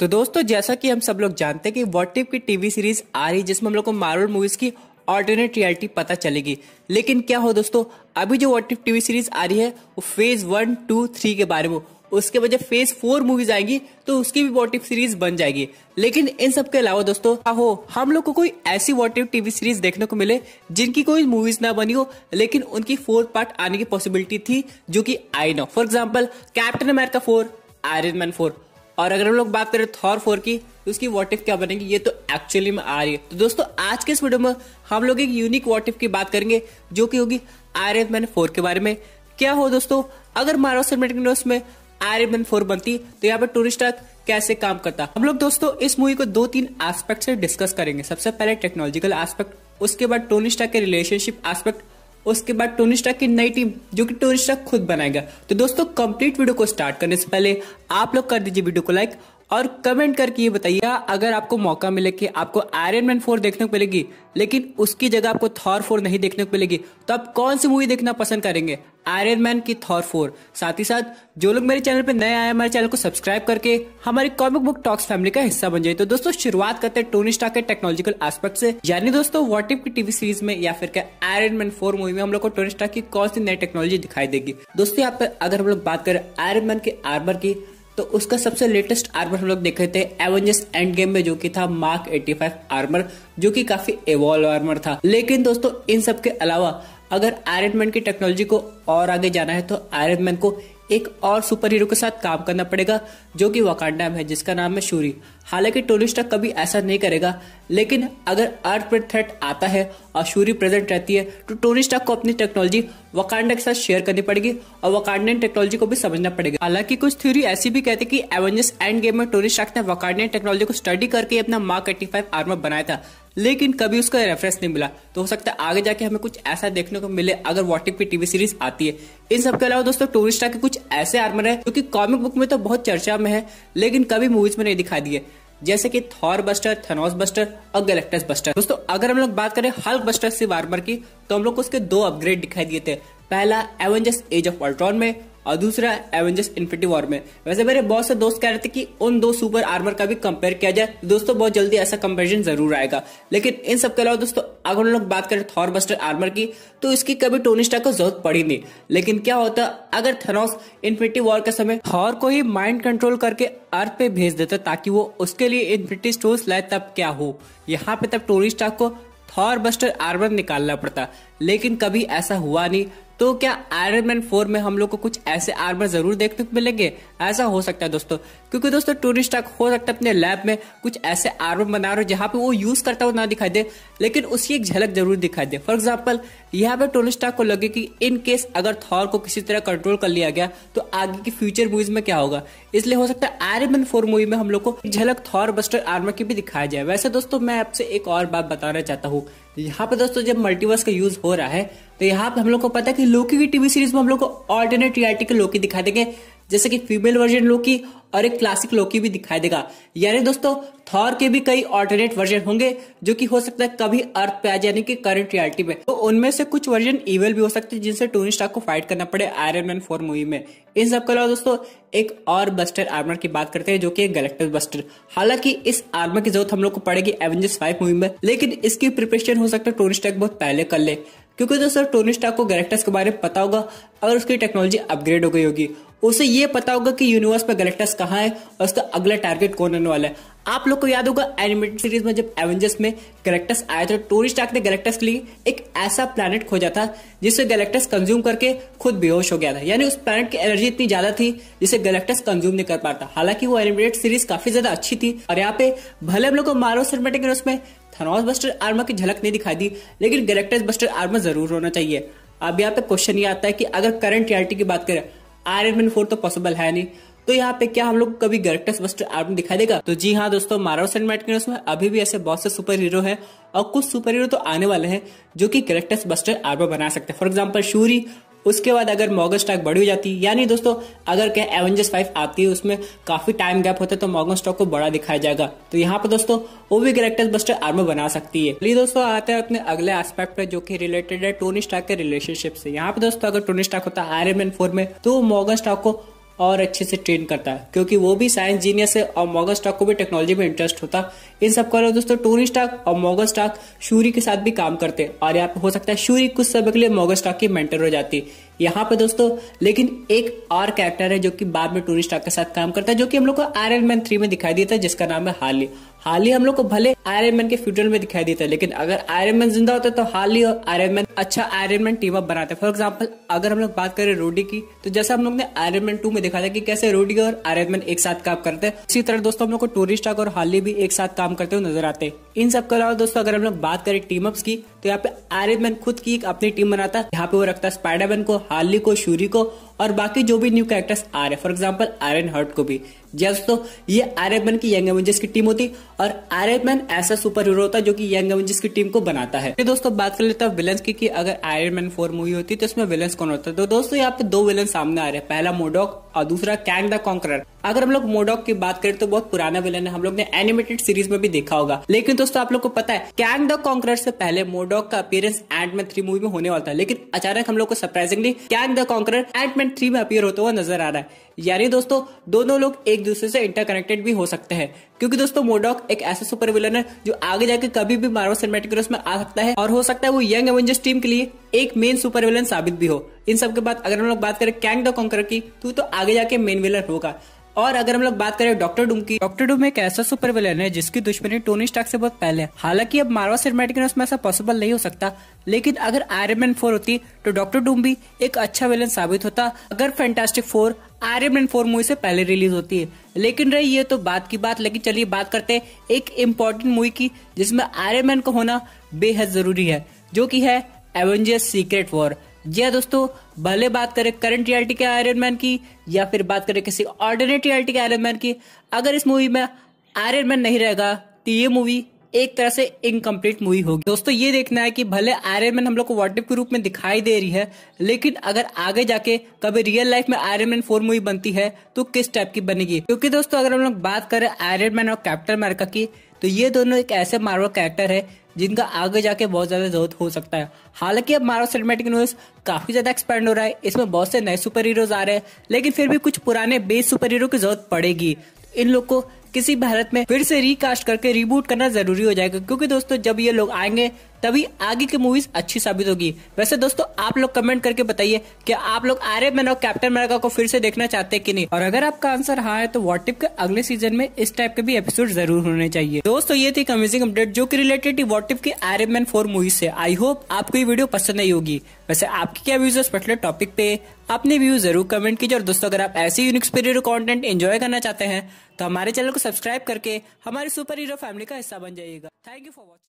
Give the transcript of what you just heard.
तो दोस्तों जैसा कि हम सब लोग जानते हैं कि इफ की टीवी सीरीज आ रही है जिसमें हम लोग को मार्वल मूवीज की ऑल्टरनेट रियलिटी पता चलेगी लेकिन क्या हो दोस्तों अभी जो इफ टीवी सीरीज आ रही है वो फेज वन टू थ्री के बारे में उसके वजह फेज फोर मूवीज आएंगी तो उसकी भी इफ सीरीज बन जाएगी लेकिन इन सब के अलावा दोस्तों हो हम लोग को कोई ऐसी इफ टीवी सीरीज देखने को मिले जिनकी कोई मूवीज ना बनी हो लेकिन उनकी फोर पार्ट आने की पॉसिबिलिटी थी जो कि I know for example Captain America four Iron Man four और अगर हम लोग बात करें थॉर फोर की तो उसकी वॉटिफ क्या बनेगी ये तो एक्चुअली में आ रही है तो दोस्तों आज के इस वीडियो में हम लोग एक यूनिक वॉटिफ की बात करेंगे जो कि होगी आयरन मैन फोर के बारे में क्या हो दोस्तों अगर मारो सिनेमेटिक यूनिवर्स में आयरन मैन फोर बनती तो यहाँ पर टूरिस्ट कैसे काम करता हम लोग दोस्तों इस मूवी को दो तीन एस्पेक्ट से डिस्कस करेंगे सबसे पहले टेक्नोलॉजिकल एस्पेक्ट उसके बाद टोनिस्टा के रिलेशनशिप एस्पेक्ट उसके बाद टोनी स्टार की नई टीम जो कि टोनी स्टार खुद बनाएगा तो दोस्तों कंप्लीट वीडियो को स्टार्ट करने से पहले आप लोग कर दीजिए वीडियो को लाइक और कमेंट करके ये बताइए अगर आपको मौका मिले कि आपको आयरन मैन फोर देखने को मिलेगी लेकिन उसकी जगह आपको थॉर फोर नहीं देखने को मिलेगी तो आप कौन सी मूवी देखना पसंद करेंगे आयरन मैन की थॉर फोर साथ ही साथ जो लोग मेरे चैनल पर नए आए हमारे चैनल को सब्सक्राइब करके हमारी कॉमिक बुक टॉक्स फैमिली का हिस्सा बन जाए तो दोस्तों शुरुआत करते हैं टोनी स्टार के टेक्नोलॉजिकल एस्पेक्ट से यानी दोस्तों वॉट इफ की टीवी सीरीज में या फिर क्या आयरन मैन फोर मूवी में हम लोग को टोनी स्टार की कौन सी नई टेक्नोलॉजी दिखाई देगी दोस्तों यहाँ पर अगर हम लोग बात करें आयरन मैन के आर्मर की तो उसका सबसे लेटेस्ट आर्मर हम लोग देखे थे एवेंजर्स एंड गेम में जो कि था मार्क 85 आर्मर जो कि काफी एवॉल्व आर्मर था लेकिन दोस्तों इन सब के अलावा अगर आयरन मैन की टेक्नोलॉजी को और आगे जाना है तो आयरन मैन को एक और सुपर हीरो के साथ काम करना पड़ेगा जो कि वाकांडा में है जिसका नाम है शूरी हालांकि टोनिस्टा कभी ऐसा नहीं करेगा लेकिन अगर अर्थ पर थ्रेट आता है और शूरी प्रेजेंट रहती है तो टोनिस्टा को अपनी टेक्नोलॉजी वकांडा के साथ शेयर करनी पड़ेगी और वकांडियन टेक्नोलॉजी को भी समझना पड़ेगा हालांकि कुछ थ्योरी ऐसी भी कहती है कि एवेंजर्स एंड गेम में टोनिस्टा ने वकांडियन टेक्नोलॉजी को स्टडी करके अपना मार्क एट्टी फाइव आर्मर बनाया था लेकिन कभी उसका रेफरेंस नहीं मिला तो हो सकता है आगे जाके हमें कुछ ऐसा देखने को मिले अगर वॉटिक पे टीवी सीरीज आती है इन सब के अलावा दोस्तों टूरिस्टा के कुछ ऐसे आर्मर है जो की कॉमिक बुक में तो बहुत चर्चा में है लेकिन कभी मूवीज में नहीं दिखाई दिए जैसे कि थॉर बस्टर थनोस बस्टर और गैलेक्टस बस्टर दोस्तों अगर हम लोग बात करें हल्क बस्टर सिर्फ आर्मर की तो हम लोग को उसके दो अपग्रेड दिखाई दिए थे पहला एवेंजर्स एज ऑफ अल्ट्रॉन में और दूसरा एवेंजर्स इन्फिटी वॉर में वैसे मेरे बहुत से दोस्त कह रहे थे कि उन दो सुपर आर्मर का भी कंपेयर किया जाए दोस्तों बहुत जल्दी ऐसा कंपेरिजन जरूर आएगा लेकिन इन सब के अलावा दोस्तों अगर हम लोग बात करें थॉर बस्टर आर्मर की तो इसकी कभी टोनिस्टा को जरूरत पड़ी नहीं लेकिन क्या होता अगर थनोस इन्फिटी वॉर के समय थॉर को ही माइंड कंट्रोल करके अर्थ पे भेज देता ताकि वो उसके लिए इन्फिटी स्टोर लाए तब क्या हो यहाँ पे तब टोनिस्टा को थॉर बस्टर आर्मर निकालना पड़ता लेकिन कभी ऐसा हुआ नहीं तो क्या आयरन मैन फोर में हम लोग को कुछ ऐसे आर्मर जरूर देखने को मिलेंगे ऐसा हो सकता है दोस्तों क्योंकि दोस्तों टूरिस्ट स्टाक हो सकता है अपने लैब में कुछ ऐसे आर्मर बना रहे हो जहाँ पे वो यूज करता हुआ ना दिखाई दे लेकिन उसकी एक झलक जरूर दिखाई दे फॉर एग्जाम्पल यहाँ पे टोनी को लगे कि इन केस अगर थॉर को किसी तरह कंट्रोल कर लिया गया तो आगे की फ्यूचर मूवीज में क्या होगा इसलिए हो सकता है आयरन मैन फोर मूवी में हम लोग को झलक थॉर बस्टर आर्मर की भी दिखाया जाए वैसे दोस्तों मैं आपसे एक और बात बताना चाहता हूँ तो यहाँ पर दोस्तों जब मल्टीवर्स का यूज हो रहा है तो यहाँ पर हम लोग को पता है कि लोकी की टीवी सीरीज में हम लोग को ऑल्टरनेट रियलिटी के लोकी दिखा देंगे जैसे कि फीमेल वर्जन लोकी और एक क्लासिक लोकी भी दिखाई देगा यानी दोस्तों थॉर के भी कई ऑल्टरनेट वर्जन होंगे जो कि हो सकता है कभी अर्थ पे आ जाने की करंट रियलिटी में तो उनमें से कुछ वर्जन इवेल भी हो सकते हैं जिनसे टोनी स्टार्क को फाइट करना पड़े आयरन मैन फोर मूवी में इन सब के अलावा दोस्तों एक और बस्टर आर्मर की बात करते हैं जो की गैलेक्टस बस्टर हालांकि इस आर्मर की जरूरत हम लोग को पड़ेगी एवेंजर्स फाइव मूवी में लेकिन इसकी प्रिपरेशन हो सकता है टोनी स्टार्क बहुत पहले कर ले क्योंकि दोस्तों टोनी स्टार्क को गैलेक्टस के बारे में पता होगा और उसकी टेक्नोलॉजी अपग्रेड हो गई होगी उसे ये पता होगा कि यूनिवर्स में गलेक्टस कहाँ है और उसका अगला टारगेट कौन रहने वाला है आप लोग को याद होगा एनिमेटेड सीरीज में जब एवेंजर्स में गलेक्टस आया था टूरिस्ट तो स्टार्क ने गलेक्टस के लिए एक ऐसा प्लानट खोजा था जिसे गलेक्टस कंज्यूम करके खुद बेहोश हो गया था यानी उस प्लानट की एनर्जी इतनी ज्यादा थी जिसे गलेक्टस कंज्यूम नहीं कर पाता हालांकि वो एनिमेटेड सीरीज काफी ज्यादा अच्छी थी और यहाँ पे भले हम लोग को मारो सिनेमेटिक उसमें थनॉस बस्टर आर्मा की झलक नहीं दिखाई दी लेकिन गलेक्टस बस्टर आर्मा जरूर होना चाहिए अब यहाँ पे क्वेश्चन ये आता है कि अगर करंट रियलिटी की बात करें आयरन मैन फोर तो पॉसिबल है नहीं तो यहाँ पे क्या हम लोग कभी गर्टस बस्टर आर्म दिखाई देगा तो जी हाँ दोस्तों मार्वल सिनेमैटिक यूनिवर्स में अभी भी ऐसे बहुत से सुपर हीरो हैं और कुछ सुपर हीरो तो आने वाले हैं जो कि गर्टस बस्टर आर्म बना सकते हैं फॉर एग्जांपल शूरी उसके बाद अगर मॉगन स्टॉक बढ़ी हो जाती यानी दोस्तों अगर क्या एवेंजर्स फाइव आती है उसमें काफी टाइम गैप होता है तो मॉगन स्टॉक को बड़ा दिखाया जाएगा तो यहाँ पर दोस्तों वो भी कैरेक्टर बस्टर आर्मर बना सकती है चलिए दोस्तों आते हैं अपने अगले एस्पेक्ट पर जो कि रिलेटेड है टोनी स्टॉक के रिलेशनशिप से यहाँ पे दोस्तों अगर टोनी स्टॉक होता है आयरन मैन फोर में तो मॉगन स्टॉक को और अच्छे से ट्रेन करता है क्योंकि वो भी साइंस जीनियस है और मोगल स्टॉक को भी टेक्नोलॉजी में इंटरेस्ट होता इन सब का दोस्तों टोनी स्टॉक और मोगल स्टॉक शूरी के साथ भी काम करते हैं और यहाँ पे हो सकता है शूरी कुछ समय के लिए मोगल स्टॉक की मेंटर हो जाती है यहाँ पे दोस्तों लेकिन एक और कैरेक्टर है जो कि बाद में टोनी स्टॉक के साथ काम करता है जो कि हम लोग को आयरन मैन थ्री में दिखाई देता है जिसका नाम है हाली हाल ही हम लोग को भले आयरन मैन के फ्यूचर में दिखाई देता है लेकिन अगर आयरन मैन जिंदा होता तो हाल ही आयरन मैन अच्छा आयरन मैन टीम अप बनाते फॉर एग्जाम्पल अगर हम लोग बात करें रोडी की तो जैसे हम लोग ने आयरन मैन टू में दिखा था कि कैसे रोडी और आयरन मैन एक साथ काम करते हैं इसी तरह दोस्तों हम लोग को टूरिस्ट और हाली भी एक साथ काम करते हुए नजर आते इन सब के अलावा दोस्तों अगर हम लोग बात करें टीम अप्स की तो यहाँ पे आयरन मैन खुद की एक अपनी टीम बनाता है यहाँ पे वो रखता है स्पाइडरमैन को हाली को शूरी को और बाकी जो भी न्यू कैरेक्टर्स आ रहे हैं फॉर एग्जाम्पल आयरन हर्ट को भी दोस्तों ये आर्यन मैन की यंग एवेंजर्स की टीम होती और आर्यन मैन ऐसा सुपर हीरो होता है जो कि यंग एवेंजर्स की टीम को बनाता है दोस्तों बात कर लेते हैं की कि अगर आयरन मैन फोर मूवी होती तो इसमें विलन कौन होता है तो दोस्तों यहाँ पे दो विलन सामने आ रहे हैं पहला मोडॉक और दूसरा कैंग द कॉन्करर अगर हम लोग मोडॉक की बात करें तो बहुत पुराना विलन है हम लोग ने एनिमेटेड सीरीज में भी देखा होगा लेकिन दोस्तों आप लोग को पता है कैंग द कॉन्क्रेट से पहले मोडॉक का अपीयरेंस एंटमैन थ्री मूवी में होने वाला था लेकिन अचानक हम लोग को surprisingly Kang the conqueror Ant Man three में अपीयर होता हुआ नजर आ रहा है यानी दोस्तों दोनों लोग एक दूसरे से इंटरकनेक्टेड भी हो सकते हैं क्योंकि दोस्तों मोडॉक एक ऐसा सुपर विलन है जो आगे जाके कभी भी मार्वल सिनेमेटिक में आ सकता है और हो सकता है वो यंग एवेंजर्स टीम के लिए एक मेन सुपर विलन साबित भी हो इन सब के बाद अगर हम लोग बात करें कैंग द कॉन्कर की तो आगे जाके मेन विलन होगा और अगर हम लोग बात करें डॉक्टर डूम की डॉक्टर डूम एक ऐसा सुपर विलन है जिसकी दुश्मनी टोनी स्टार्क से बहुत पहले है हालांकि अब मार्वल सिनेमैटिक यूनिवर्स में ऐसा पॉसिबल नहीं हो सकता लेकिन अगर आयरन मैन फोर होती तो डॉक्टर डूम भी एक अच्छा विलन साबित होता अगर Fantastic Four Iron Man four movie से पहले रिलीज होती है लेकिन रही ये तो बात की बात लेकिन चलिए बात करते हैं एक इम्पोर्टेंट मूवी की जिसमें आयरन मैन को होना बेहद जरूरी है जो की है एवेंजर्स सीक्रेट वॉर जी हाँ दोस्तों भले बात करें करंट रियलिटी के आयरन मैन की या फिर बात करें किसी ऑर्डिनेट रियलिटी के आयरन मैन की अगर इस मूवी में आयरन मैन नहीं रहेगा तो ये मूवी एक तरह से इनकम्प्लीट मूवी होगी दोस्तों ये देखना है कि भले आयरन मैन हम लोग को व्हाट्सएप के रूप में दिखाई दे रही है लेकिन अगर आगे जाके कभी रियल लाइफ में आयरन मैन फोर मूवी बनती है तो किस टाइप की बनेगी क्योंकि दोस्तों अगर हम लोग बात करें आयरन मैन और कैप्टन अमेरिका की तो ये दोनों एक ऐसे मार्वल कैरेक्टर है जिनका आगे जाके बहुत ज़्यादा जरूरत हो सकता है हालांकि अब मार्वल सिनेमेटिक यूनिवर्स काफ़ी ज़्यादा एक्सपेंड हो रहा है इसमें बहुत से नए सुपर हीरोज आ रहे हैं लेकिन फिर भी कुछ पुराने बेस सुपर हीरो की जरूरत पड़ेगी इन लोग को किसी भारत में फिर से रिकास्ट करके रिबूट करना जरूरी हो जाएगा क्योंकि दोस्तों जब ये लोग आएंगे तभी आगे की मूवीज अच्छी साबित होगी वैसे दोस्तों आप लोग कमेंट करके बताइए कि आप लोग आर्य मैन और कैप्टन अमेरिका को फिर से देखना चाहते हैं कि नहीं और अगर आपका आंसर हाँ है तो वॉटिप के अगले सीजन में इस टाइप के भी एपिसोड जरूर होने चाहिए दोस्तों ये थी अमेजिंग अपडेट जो की रिलेटेड थी वॉटिप की आर्य मैन फोर मूवीज से आई होप आपको ये वीडियो पसंद नहीं होगी वैसे आपकी क्या व्यूज पर्टिकुलर टॉपिक पे अपने व्यू जरूर कमेंट कीजिए और दोस्तों अगर आप ऐसे यूनिक स्पीरियर कॉन्टेंट एंजॉय करना चाहते हैं तो हमारे चैनल को सब्सक्राइब करके हमारे सुपर हीरो फैमिली का हिस्सा बन जाइएगा थैंक यू फॉर वॉचिंग